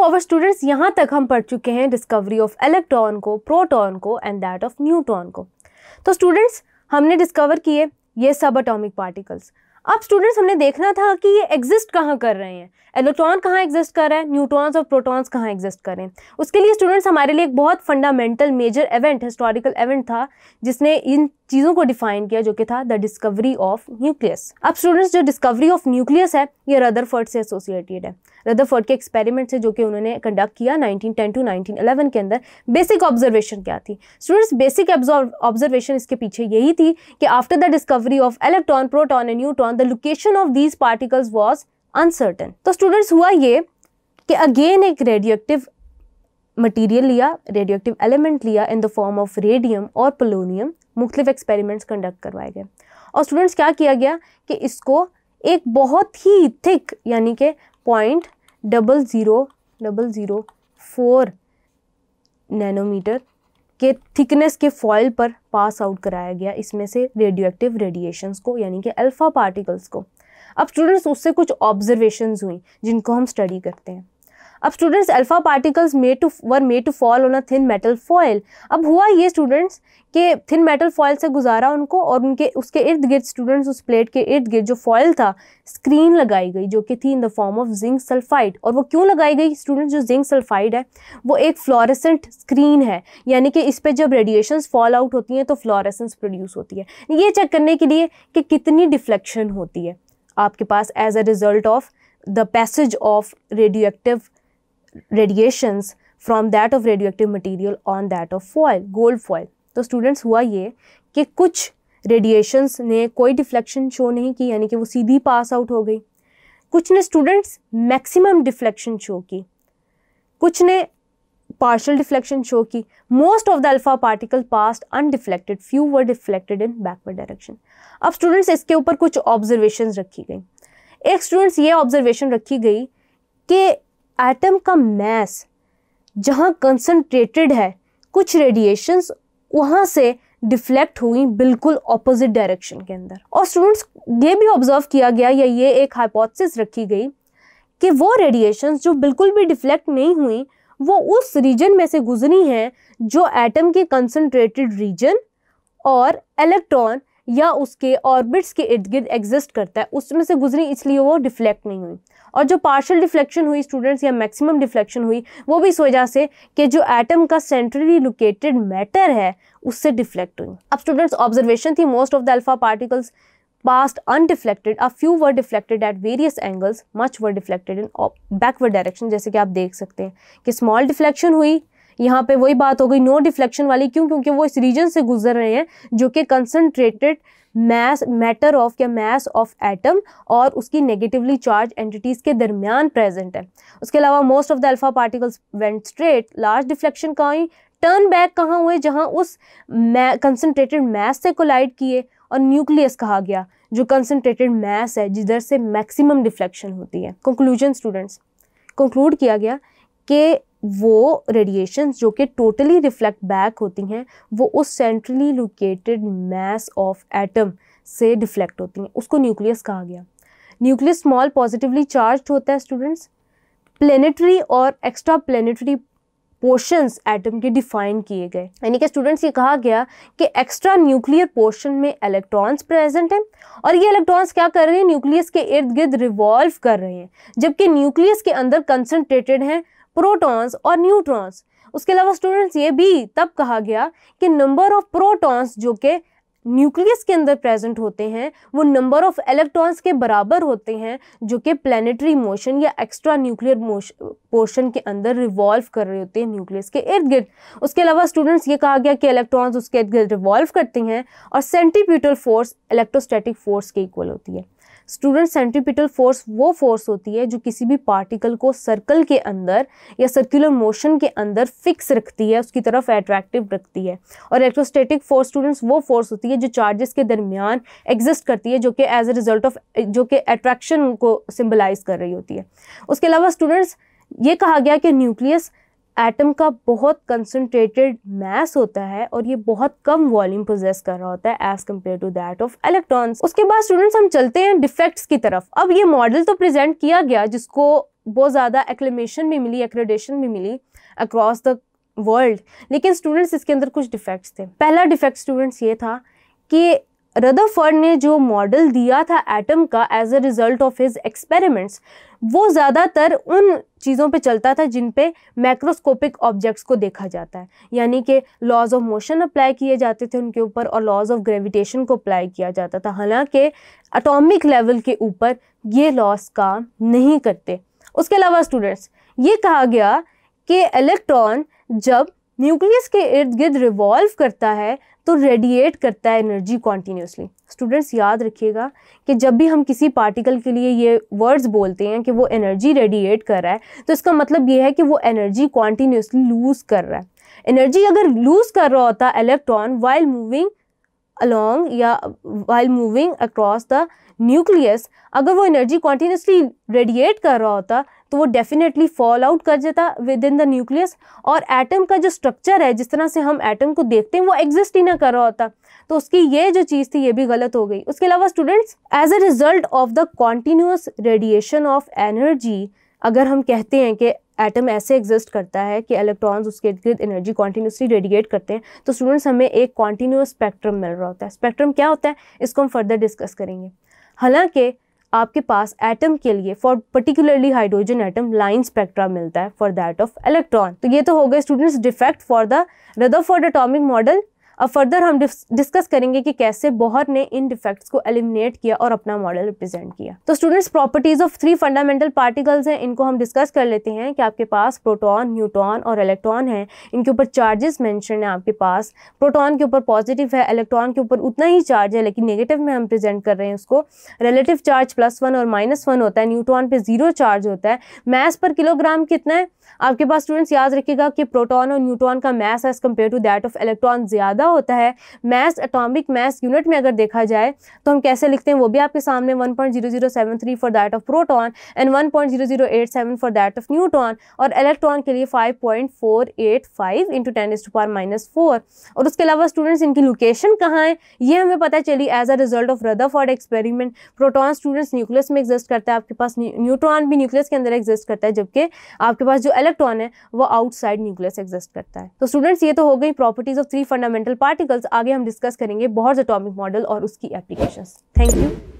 forward students यहाँ तक हम पढ़ चुके हैं डिस्कवरी ऑफ इलेक्ट्रॉन को प्रोटॉन को एंड दैट ऑफ न्यूट्रॉन को तो स्टूडेंट्स हमने डिस्कवर किए ये सब अटोमिक पार्टिकल्स अब स्टूडेंट्स हमने देखना था कि ये एग्जिस्ट कहाँ कर रहे हैं इलेक्ट्रॉन कहाँ एग्जिस्ट कर रहे हैं न्यूट्रॉन्स और प्रोटॉन्स कहाँ एग्जिस्ट कर रहे हैं उसके लिए स्टूडेंट्स हमारे लिए एक बहुत fundamental major event historical event था जिसने इन चीज़ों को डिफाइन किया जो कि था द डिस्कवरी ऑफ न्यूक्लियस अब स्टूडेंट्स जो डिस्कवरी ऑफ न्यूक्लियस है ये रदरफर्ड से एसोसिएटेड है रदरफर्ड के एक्सपेरिमेंट से जो कि उन्होंने कंडक्ट किया 1910 टू 1911 के अंदर बेसिक ऑब्जर्वेशन क्या थी स्टूडेंट्स बेसिक ऑब्जर्वेशन इसके पीछे यही थी कि after the discovery of electron proton and neutron the location of these particles was uncertain तो स्टूडेंट्स हुआ ये कि अगेन एक एक्टिव मटीरियल लिया एक्टिव एलिमेंट लिया in the form of radium और पोलोनियम मुख्तलिफ एक्सपेरिमेंट्स कंडक्ट करवाए गए और स्टूडेंट्स क्या किया गया कि इसको एक बहुत ही थिक यानी कि point double zero double zero four nanometre के थिकनेस के फॉइल पर पास आउट कराया गया इसमें से रेडियो एक्टिव रेडिएशंस को यानी कि अल्फ़ा पार्टिकल्स को अब स्टूडेंट्स उससे कुछ ऑब्जर्वेशंस हुई जिनको हम स्टडी करते हैं अब students alpha particles made to were made to fall on a thin metal foil अब हुआ ये स्टूडेंट्स के थिन मेटल फॉयल से गुजारा उनको और उनके उसके इर्द गिर्द स्टूडेंट्स उस प्लेट के इर्द गिर्द जो फॉयल था स्क्रीन लगाई गई जो कि थी in the form of zinc sulphide और वो क्यों लगाई गई स्टूडेंट्स जो जिंक सल्फाइड है वो एक फ्लोरेसेंट स्क्रीन है यानी कि इस पर जब रेडिएशंस फॉल आउट होती हैं तो फ्लोरेसेंस प्रोड्यूस होती है ये चेक करने के लिए कि कितनी डिफ्लेक्शन होती है आपके पास as a result of the passage of radioactive radiations from that of radioactive material on that of foil gold foil तो स्टूडेंट्स हुआ ये कि कुछ रेडिएशंस ने कोई डिफ्लेक्शन शो नहीं की यानी कि वो सीधी पास आउट हो गई कुछ ने स्टूडेंट्स मैक्सिमम डिफ्लेक्शन शो की कुछ ने पार्शल डिफ्लेक्शन शो की most of the alpha particle pass undeflected few were deflected in backward direction अब स्टूडेंट्स इसके ऊपर कुछ ऑब्जर्वेशन रखी गई एक स्टूडेंट्स ये ऑब्जर्वेशन रखी गई कि एटम का मैस जहाँ कंसनट्रेटेड है कुछ रेडिएशंस वहाँ से डिफ्लेक्ट हुई बिल्कुल ऑपोजिट डायरेक्शन के अंदर और स्टूडेंट्स ये भी ऑब्जर्व किया गया या ये एक हाइपोथेसिस रखी गई कि वो रेडिएशंस जो बिल्कुल भी डिफ्लेक्ट नहीं हुई वो उस रीजन में से गुजरी हैं जो एटम के कंसनट्रेटेड रीजन और इलेक्ट्रॉन या उसके ऑर्बिट्स के इर्द गिर्द एग्जिस्ट करता है उसमें से गुजरी इसलिए वो डिफ्लेक्ट नहीं हुई और जो पार्शल डिफ्लेक्शन हुई स्टूडेंट्स या मैक्सिमम डिफ्लेक्शन हुई वो भी इस वजह से कि जो एटम का सेंट्रली लोकेटेड मैटर है उससे डिफ्लेक्ट हुई अब स्टूडेंट्स ऑब्जर्वेशन थी most of the alpha particles passed undeflected a few were deflected at various angles much were deflected in backward direction जैसे कि आप देख सकते हैं कि स्मॉल डिफ्लेक्शन हुई यहाँ पे वही बात हो गई नो डिफ्लेक्शन वाली क्यों क्योंकि वो इस रीजन से गुजर रहे हैं जो कि कंसनट्रेटेड मैस मैटर ऑफ या मैस ऑफ एटम और उसकी नेगेटिवली चार्ज एंटिटीज़ के दरमियान प्रेजेंट है उसके अलावा most of the alpha particles went straight large deflection कहाँ हुई टर्न बैक कहाँ हुए जहाँ उस कंसनट्रेटेड मैस से कोलाइड किए और न्यूक्लियस कहा गया जो कंसनट्रेटेड मैस है जिधर से मैक्सिमम डिफ्लेक्शन होती है कंक्लूजन स्टूडेंट्स कंक्लूड किया गया कि वो रेडिएशंस जो कि टोटली रिफ्लेक्ट बैक होती हैं वो उस centrally located mass of atom से डिफ्लेक्ट होती हैं उसको न्यूक्लियस कहा गया न्यूक्लियस स्मॉल पॉजिटिवली चार्ज होता है स्टूडेंट्स प्लेनेटरी और एक्स्ट्रा प्लेनेटरी पोर्शंस एटम के डिफाइन किए गए यानी कि स्टूडेंट्स ये कहा गया कि एक्स्ट्रा न्यूक्लियर पोर्शन में इलेक्ट्रॉन्स प्रेजेंट हैं और ये इलेक्ट्रॉन्स क्या कर रहे हैं न्यूक्लियस के इर्द गिर्द रिवॉल्व कर रहे हैं जबकि न्यूक्लियस के अंदर कंसनट्रेटेड हैं प्रोटॉन्स और न्यूट्रॉन्स उसके अलावा स्टूडेंट्स ये भी तब कहा गया कि नंबर ऑफ प्रोटॉन्स जो कि न्यूक्लियस के अंदर प्रेजेंट होते हैं वो नंबर ऑफ इलेक्ट्रॉन्स के बराबर होते हैं जो कि प्लेनेटरी मोशन या एक्स्ट्रा न्यूक्लियर पोर्शन के अंदर रिवॉल्व कर रहे होते हैं न्यूक्लियस के इर्द गिर्द उसके अलावा स्टूडेंट्स ये कहा गया कि इलेक्ट्रॉन्स उसके इर्द गिर्द रिवॉल्व करते हैं और सेंटीप्यूटल फोर्स इलेक्ट्रोस्टैटिक फोर्स के इक्वल होती है स्टूडेंट सेंट्रीपिटल फोर्स वो फोर्स होती है जो किसी भी पार्टिकल को सर्कल के अंदर या सर्कुलर मोशन के अंदर फिक्स रखती है उसकी तरफ एट्रैक्टिव रखती है और इलेक्ट्रोस्टेटिक फोर्स स्टूडेंट्स वो फोर्स होती है जो चार्जेस के दरमियान एग्जिस्ट करती है जो कि एज ए रिजल्ट ऑफ जो कि अट्रैक्शन को सिम्बलाइज कर रही होती है उसके अलावा स्टूडेंट्स ये कहा गया कि न्यूक्लियस एटम का बहुत कंसनट्रेटेड मैस होता है और ये बहुत कम वॉल्यूम प्रोजेस कर रहा होता है as compare to that of electrons उसके बाद स्टूडेंट्स हम चलते हैं डिफेक्ट्स की तरफ अब ये मॉडल तो प्रेजेंट किया गया जिसको बहुत ज़्यादा एक्लेमेशन भी मिली एक्रेडेशन भी मिली अक्रॉस द वर्ल्ड लेकिन स्टूडेंट्स इसके अंदर कुछ डिफेक्ट्स थे पहला डिफेक्ट स्टूडेंट्स ये था कि रदरफर्ड ने जो मॉडल दिया था एटम का as a result of his experiments वो ज़्यादातर उन चीज़ों पे चलता था जिन पे मैक्रोस्कोपिक ऑब्जेक्ट्स को देखा जाता है यानी कि लॉज ऑफ मोशन अप्लाई किए जाते थे उनके ऊपर और लॉज ऑफ ग्रेविटेशन को अप्लाई किया जाता था हालांकि अटोमिक लेवल के ऊपर ये लॉस काम नहीं करते उसके अलावा स्टूडेंट्स ये कहा गया कि इलेक्ट्रॉन जब न्यूक्लियस के इर्द गिर्द रिवॉल्व करता है तो रेडिएट करता है एनर्जी कॉन्टीन्यूसली स्टूडेंट्स याद रखिएगा कि जब भी हम किसी पार्टिकल के लिए ये वर्ड्स बोलते हैं कि वो एनर्जी रेडिएट कर रहा है तो इसका मतलब ये है कि वो एनर्जी कॉन्टीन्यूसली लूज़ कर रहा है एनर्जी अगर लूज़ कर रहा होता इलेक्ट्रॉन वाइल मूविंग अलॉन्ग या while moving across the nucleus अगर वो एनर्जी कॉन्टीन्यूसली रेडिएट कर रहा होता तो वो डेफिनेटली फॉल आउट कर जाता विद इन द न्यूक्लियस और एटम का जो स्ट्रक्चर है जिस तरह से हम एटम को देखते हैं वो एग्जिस्ट ही ना कर रहा होता तो उसकी ये जो चीज़ थी ये भी गलत हो गई उसके अलावा students as a result of the continuous radiation of energy अगर हम कहते हैं कि एटम ऐसे एग्जिस्ट करता है कि इलेक्ट्रॉन्स उसके गिर्द एनर्जी कॉन्टीन्यूसली रेडिएट करते हैं तो स्टूडेंट्स हमें एक कॉन्टीन्यूस स्पेक्ट्रम मिल रहा होता है स्पेक्ट्रम क्या होता है इसको हम फर्दर डिस्कस करेंगे हालांकि आपके पास एटम के लिए for particularly hydrogen atom line spectra मिलता है फॉर दैट ऑफ इलेक्ट्रॉन तो ये तो हो गए students defect for the for the atomic model अब फर्दर हम डिस्कस करेंगे कि कैसे बोहर ने इन डिफेक्ट्स को एलिमिनेट किया और अपना मॉडल रिप्रेजेंट किया तो students properties of three fundamental particles हैं इनको हम डिस्कस कर लेते हैं कि आपके पास प्रोटॉन न्यूट्रॉन और इलेक्ट्रॉन है इनके ऊपर चार्जेस मैंशन है आपके पास प्रोटोन के ऊपर पॉजिटिव है इलेक्ट्रॉन के ऊपर उतना ही चार्ज है लेकिन नेगेटिव में हम प्रेजेंट कर रहे हैं उसको रिलेटिव चार्ज प्लस वन और माइनस वन होता है न्यूट्रॉन पे जीरो चार्ज होता है मैस पर किलोग्राम कितना है आपके पास स्टूडेंट्स याद रखिएगा कि प्रोटॉन और न्यूट्रॉन का mass as compare to that of electron ज़्यादा होता है मैस अटोमिक मैस यूनिट में अगर देखा जाए तो हम कैसे लिखते हैं वो भी आपके सामने one point zero zero seven three four that of proton and one point zero eight seven four that of neutron और इलेक्ट्रॉन के लिए five point five into ten is to power minus four और उसके अलावा students इनकी location कहाँ है ये हमें पता चली as a result of for experiment proton students nucleus में एग्जिस्ट करता है आपके पास न्यूट्रॉन भी न्यूक्लियस के अंदर एग्जिस्ट करता है जबकि आपके पास जो इलेक्ट्रॉन है वो आउटसाइड न्यूक्लियस एग्जिस्ट करता है तो स्टूडेंट्स ये तो हो गई properties of three fundamental metal particles आगे हम डिस्कस करेंगे बहुत अटोमिक मॉडल और उसकी एप्लीकेशन थैंक यू